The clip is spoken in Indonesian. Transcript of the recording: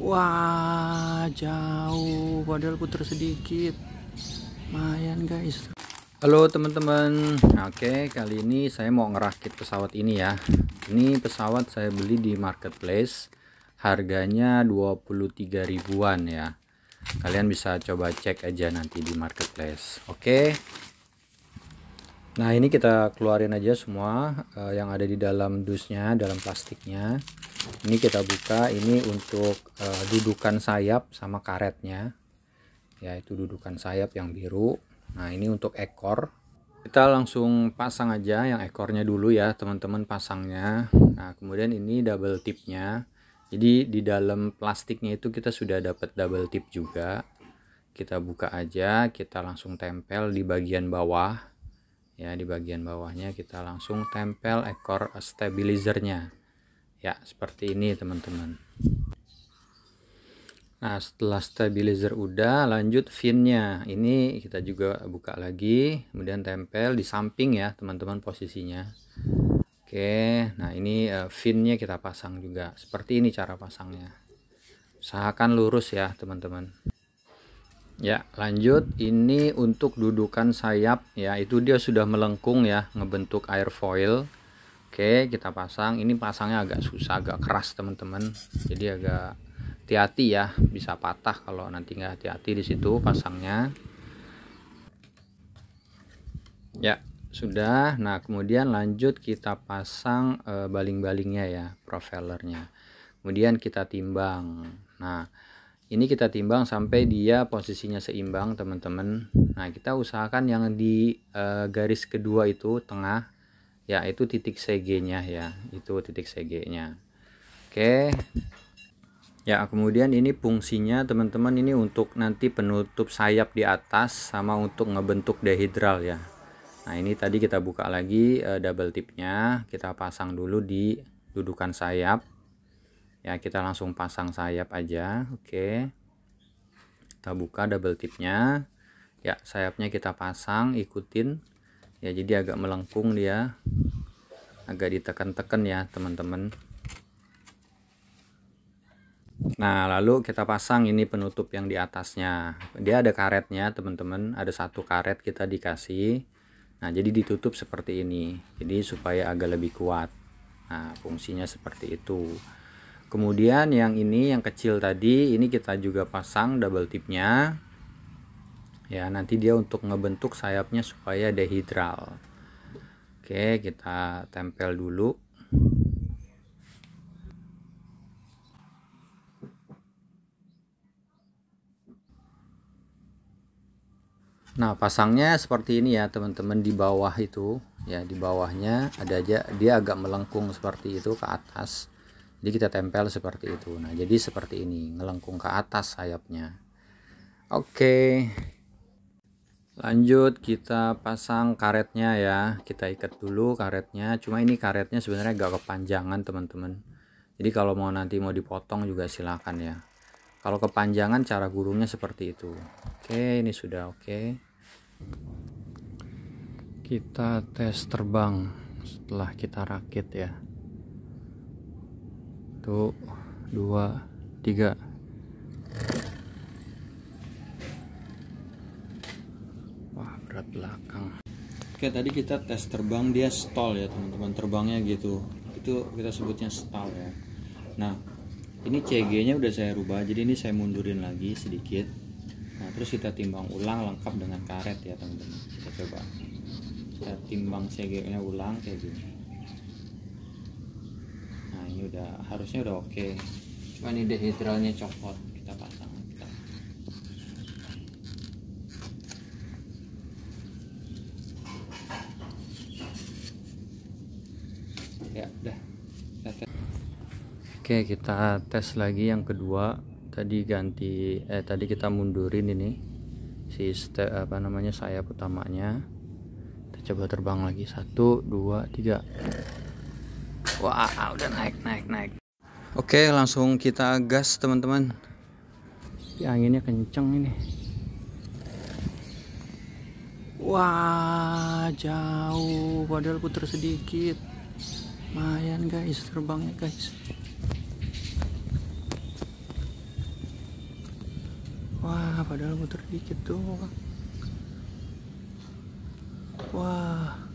Wah, jauh. Padahal puter sedikit. Lumayan, guys. Halo teman-teman. Oke, kali ini saya mau ngerakit pesawat ini ya. Ini pesawat saya beli di marketplace. Harganya 23 ribuan ya. Kalian bisa coba cek aja nanti di marketplace. Oke. Nah, ini kita keluarin aja semua uh, yang ada di dalam dusnya, dalam plastiknya ini kita buka ini untuk uh, dudukan sayap sama karetnya yaitu dudukan sayap yang biru nah ini untuk ekor kita langsung pasang aja yang ekornya dulu ya teman-teman pasangnya nah kemudian ini double tipnya jadi di dalam plastiknya itu kita sudah dapat double tip juga kita buka aja kita langsung tempel di bagian bawah ya di bagian bawahnya kita langsung tempel ekor stabilizernya ya seperti ini teman-teman nah setelah stabilizer udah lanjut finnya ini kita juga buka lagi kemudian tempel di samping ya teman-teman posisinya oke nah ini eh, finnya kita pasang juga seperti ini cara pasangnya usahakan lurus ya teman-teman ya lanjut ini untuk dudukan sayap ya itu dia sudah melengkung ya ngebentuk airfoil Oke kita pasang ini pasangnya agak susah agak keras teman-teman jadi agak hati-hati ya bisa patah kalau nanti nggak hati-hati di situ pasangnya ya sudah nah kemudian lanjut kita pasang e, baling-balingnya ya profilernya kemudian kita timbang nah ini kita timbang sampai dia posisinya seimbang teman-teman nah kita usahakan yang di e, garis kedua itu tengah ya itu titik CG nya ya itu titik CG nya oke ya kemudian ini fungsinya teman-teman ini untuk nanti penutup sayap di atas sama untuk ngebentuk dehidral ya nah ini tadi kita buka lagi e, double tipnya kita pasang dulu di dudukan sayap ya kita langsung pasang sayap aja oke kita buka double tipnya ya sayapnya kita pasang ikutin ya jadi agak melengkung dia agak ditekan-tekan ya teman-teman nah lalu kita pasang ini penutup yang di atasnya dia ada karetnya teman-teman ada satu karet kita dikasih nah jadi ditutup seperti ini jadi supaya agak lebih kuat nah fungsinya seperti itu kemudian yang ini yang kecil tadi ini kita juga pasang double tipnya ya nanti dia untuk ngebentuk sayapnya supaya dehidral Oke, kita tempel dulu. Nah, pasangnya seperti ini ya, teman-teman di bawah itu ya, di bawahnya ada aja dia agak melengkung seperti itu ke atas. Jadi kita tempel seperti itu. Nah, jadi seperti ini, melengkung ke atas sayapnya. Oke. Okay lanjut kita pasang karetnya ya kita ikat dulu karetnya cuma ini karetnya sebenarnya agak kepanjangan teman-teman jadi kalau mau nanti mau dipotong juga silahkan ya kalau kepanjangan cara gulungnya seperti itu oke ini sudah oke kita tes terbang setelah kita rakit ya tuh dua tiga belakang oke tadi kita tes terbang dia stall ya teman-teman terbangnya gitu itu kita sebutnya stall ya nah ini CG nya udah saya rubah jadi ini saya mundurin lagi sedikit nah terus kita timbang ulang lengkap dengan karet ya teman-teman kita coba kita timbang CG nya ulang kayak gini nah ini udah harusnya udah oke okay. cuma ini dehidralnya copot kita pasang ya udah oke kita tes lagi yang kedua tadi ganti eh tadi kita mundurin ini si apa namanya sayap utamanya kita coba terbang lagi satu dua tiga wow udah naik naik naik oke langsung kita gas teman-teman si anginnya kenceng ini Wah, jauh. Padahal puter sedikit lumayan guys terbangnya guys wah padahal muter dikit tuh. wah